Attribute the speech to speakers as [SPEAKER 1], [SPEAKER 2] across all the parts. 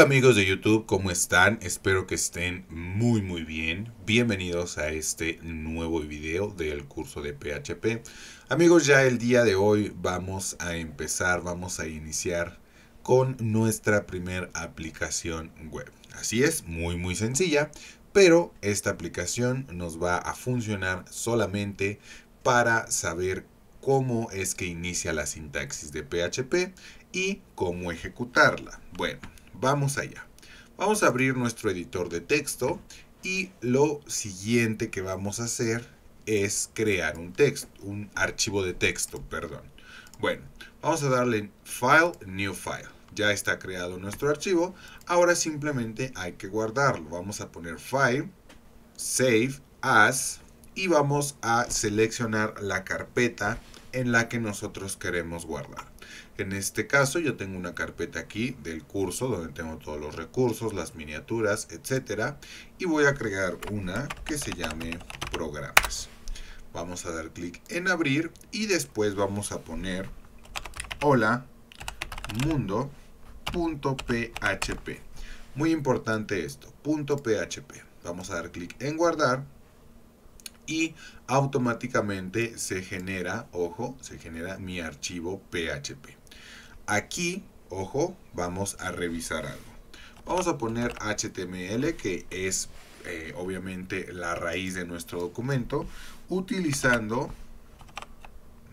[SPEAKER 1] Hola amigos de YouTube, ¿cómo están? Espero que estén muy muy bien. Bienvenidos a este nuevo video del curso de PHP. Amigos, ya el día de hoy vamos a empezar, vamos a iniciar con nuestra primera aplicación web. Así es, muy muy sencilla, pero esta aplicación nos va a funcionar solamente para saber cómo es que inicia la sintaxis de PHP y cómo ejecutarla. Bueno, Vamos allá. Vamos a abrir nuestro editor de texto y lo siguiente que vamos a hacer es crear un texto, un archivo de texto, perdón. Bueno, vamos a darle File, New File. Ya está creado nuestro archivo. Ahora simplemente hay que guardarlo. Vamos a poner File, Save As y vamos a seleccionar la carpeta en la que nosotros queremos guardar. En este caso yo tengo una carpeta aquí del curso donde tengo todos los recursos, las miniaturas, etcétera, y voy a crear una que se llame programas. Vamos a dar clic en abrir y después vamos a poner hola mundo.php. Muy importante esto, .php. Vamos a dar clic en guardar y automáticamente se genera, ojo, se genera mi archivo PHP. Aquí, ojo, vamos a revisar algo. Vamos a poner HTML, que es eh, obviamente la raíz de nuestro documento, utilizando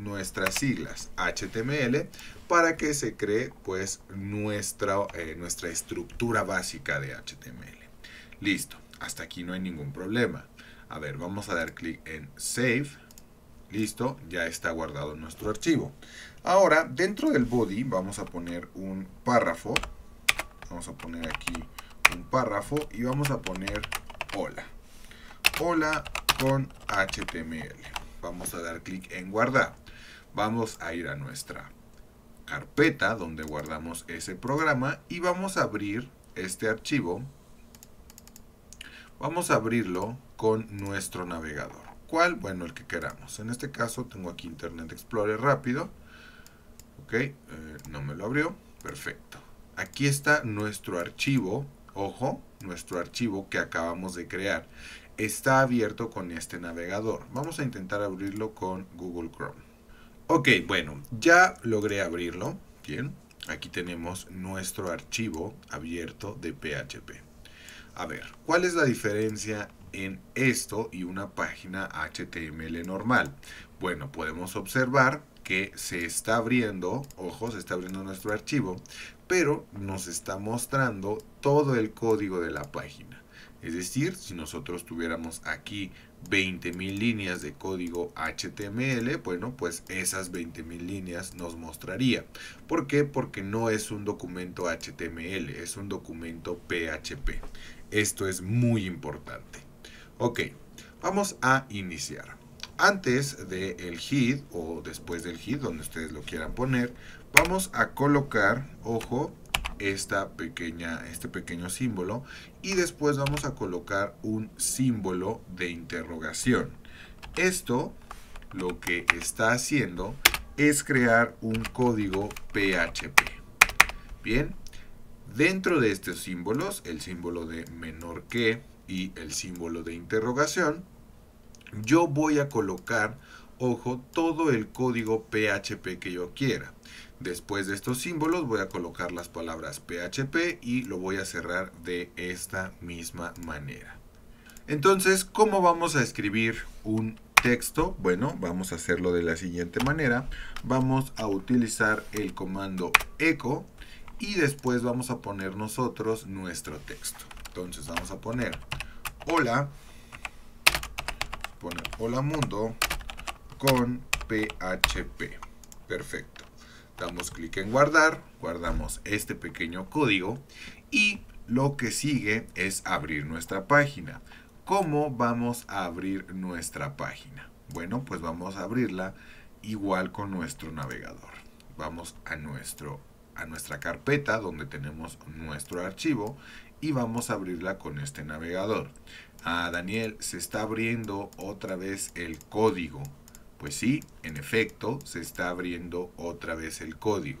[SPEAKER 1] nuestras siglas HTML para que se cree pues nuestra, eh, nuestra estructura básica de HTML. Listo. Hasta aquí no hay ningún problema. A ver, vamos a dar clic en Save. Listo, ya está guardado nuestro archivo. Ahora, dentro del body vamos a poner un párrafo. Vamos a poner aquí un párrafo y vamos a poner hola. Hola con HTML. Vamos a dar clic en guardar. Vamos a ir a nuestra carpeta donde guardamos ese programa y vamos a abrir este archivo Vamos a abrirlo con nuestro navegador. ¿Cuál? Bueno, el que queramos. En este caso tengo aquí Internet Explorer rápido. Ok, eh, no me lo abrió. Perfecto. Aquí está nuestro archivo. Ojo, nuestro archivo que acabamos de crear. Está abierto con este navegador. Vamos a intentar abrirlo con Google Chrome. Ok, bueno, ya logré abrirlo. Bien, aquí tenemos nuestro archivo abierto de PHP. A ver, ¿cuál es la diferencia en esto y una página HTML normal? Bueno, podemos observar que se está abriendo, ojo, se está abriendo nuestro archivo, pero nos está mostrando todo el código de la página. Es decir, si nosotros tuviéramos aquí 20.000 líneas de código HTML, bueno, pues esas 20.000 líneas nos mostraría. ¿Por qué? Porque no es un documento HTML, es un documento PHP. Esto es muy importante. Ok, vamos a iniciar. Antes del el HID o después del HID, donde ustedes lo quieran poner, vamos a colocar, ojo, esta pequeña, este pequeño símbolo y después vamos a colocar un símbolo de interrogación. Esto lo que está haciendo es crear un código PHP. Bien, dentro de estos símbolos, el símbolo de menor que y el símbolo de interrogación, yo voy a colocar, ojo, todo el código PHP que yo quiera. Después de estos símbolos voy a colocar las palabras PHP y lo voy a cerrar de esta misma manera. Entonces, ¿cómo vamos a escribir un texto? Bueno, vamos a hacerlo de la siguiente manera. Vamos a utilizar el comando echo y después vamos a poner nosotros nuestro texto. Entonces vamos a poner hola, poner hola mundo con PHP. Perfecto damos clic en guardar, guardamos este pequeño código y lo que sigue es abrir nuestra página. ¿Cómo vamos a abrir nuestra página? Bueno, pues vamos a abrirla igual con nuestro navegador. Vamos a, nuestro, a nuestra carpeta donde tenemos nuestro archivo y vamos a abrirla con este navegador. a ah, Daniel, se está abriendo otra vez el código. Pues sí, en efecto, se está abriendo otra vez el código.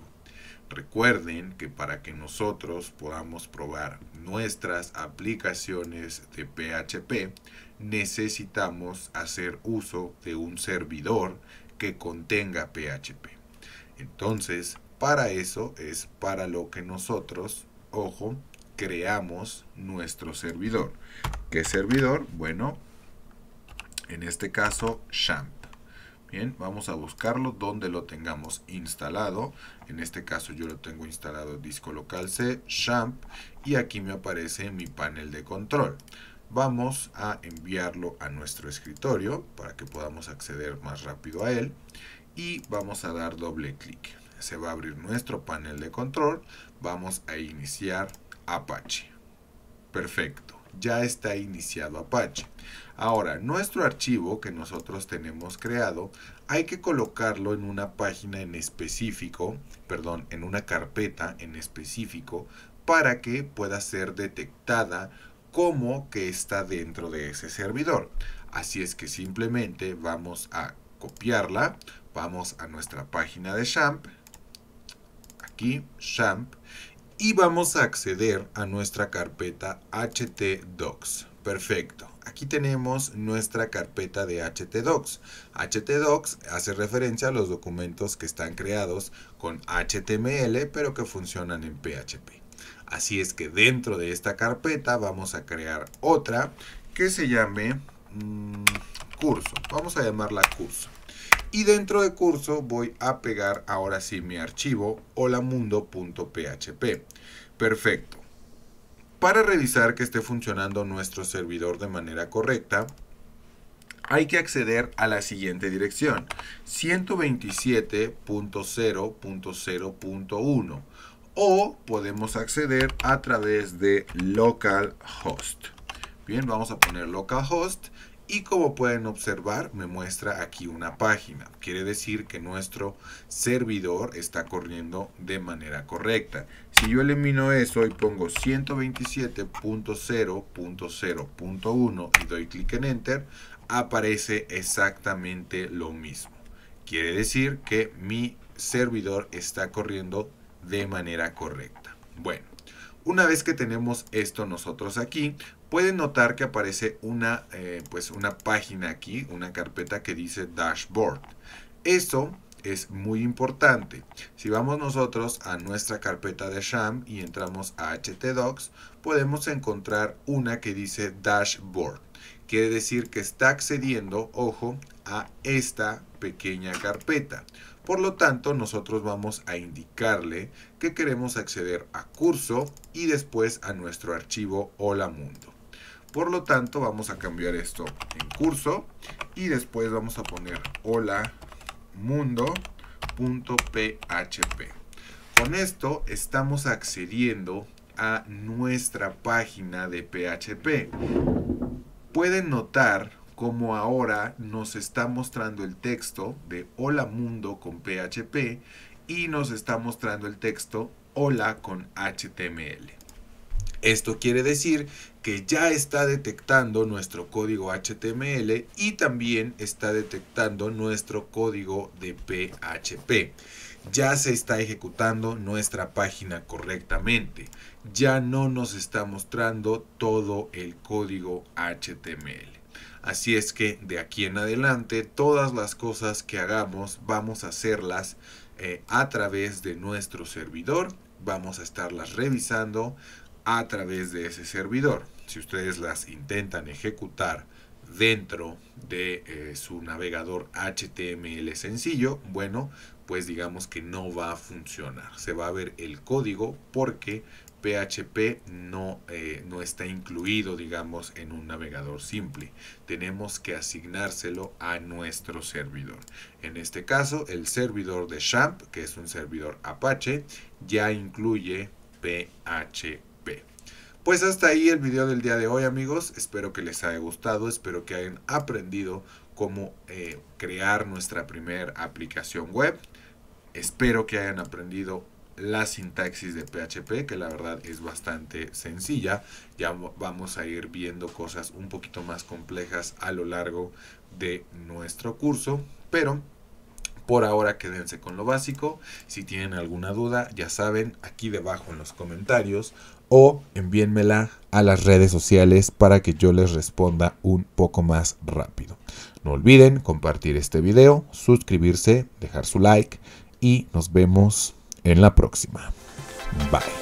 [SPEAKER 1] Recuerden que para que nosotros podamos probar nuestras aplicaciones de PHP, necesitamos hacer uso de un servidor que contenga PHP. Entonces, para eso es para lo que nosotros, ojo, creamos nuestro servidor. ¿Qué servidor? Bueno, en este caso, XAMPP. Bien, vamos a buscarlo donde lo tengamos instalado. En este caso yo lo tengo instalado disco local C, Shamp, y aquí me aparece mi panel de control. Vamos a enviarlo a nuestro escritorio para que podamos acceder más rápido a él y vamos a dar doble clic. Se va a abrir nuestro panel de control. Vamos a iniciar Apache. Perfecto ya está iniciado Apache. Ahora, nuestro archivo que nosotros tenemos creado, hay que colocarlo en una página en específico, perdón, en una carpeta en específico, para que pueda ser detectada como que está dentro de ese servidor. Así es que simplemente vamos a copiarla, vamos a nuestra página de Shamp, aquí, Shamp, y vamos a acceder a nuestra carpeta htdocs. Perfecto. Aquí tenemos nuestra carpeta de htdocs. htdocs hace referencia a los documentos que están creados con HTML pero que funcionan en PHP. Así es que dentro de esta carpeta vamos a crear otra que se llame mm, curso. Vamos a llamarla curso y dentro de curso voy a pegar ahora sí mi archivo hola mundo.php. Perfecto. Para revisar que esté funcionando nuestro servidor de manera correcta, hay que acceder a la siguiente dirección, 127.0.0.1 o podemos acceder a través de localhost. Bien, vamos a poner localhost y como pueden observar me muestra aquí una página. Quiere decir que nuestro servidor está corriendo de manera correcta. Si yo elimino eso y pongo 127.0.0.1 y doy clic en Enter, aparece exactamente lo mismo. Quiere decir que mi servidor está corriendo de manera correcta. Bueno. Una vez que tenemos esto nosotros aquí, pueden notar que aparece una, eh, pues una página aquí, una carpeta que dice Dashboard. Eso es muy importante. Si vamos nosotros a nuestra carpeta de Sham y entramos a htdocs, podemos encontrar una que dice Dashboard. Quiere decir que está accediendo, ojo, a esta pequeña carpeta. Por lo tanto, nosotros vamos a indicarle que queremos acceder a curso y después a nuestro archivo Hola Mundo. Por lo tanto, vamos a cambiar esto en curso y después vamos a poner hola mundo.php. Con esto estamos accediendo a nuestra página de PHP pueden notar cómo ahora nos está mostrando el texto de Hola Mundo con PHP y nos está mostrando el texto Hola con HTML. Esto quiere decir que ya está detectando nuestro código HTML y también está detectando nuestro código de PHP ya se está ejecutando nuestra página correctamente. Ya no nos está mostrando todo el código HTML. Así es que de aquí en adelante todas las cosas que hagamos vamos a hacerlas eh, a través de nuestro servidor. Vamos a estarlas revisando a través de ese servidor. Si ustedes las intentan ejecutar dentro de eh, su navegador HTML sencillo, bueno, pues digamos que no va a funcionar. Se va a ver el código porque PHP no, eh, no está incluido, digamos, en un navegador simple. Tenemos que asignárselo a nuestro servidor. En este caso, el servidor de SHAMP, que es un servidor Apache, ya incluye PHP. Pues hasta ahí el video del día de hoy amigos, espero que les haya gustado, espero que hayan aprendido cómo eh, crear nuestra primera aplicación web. Espero que hayan aprendido la sintaxis de PHP, que la verdad es bastante sencilla. Ya vamos a ir viendo cosas un poquito más complejas a lo largo de nuestro curso, pero por ahora quédense con lo básico. Si tienen alguna duda, ya saben, aquí debajo en los comentarios o envíenmela a las redes sociales para que yo les responda un poco más rápido. No olviden compartir este video, suscribirse, dejar su like y nos vemos en la próxima. Bye.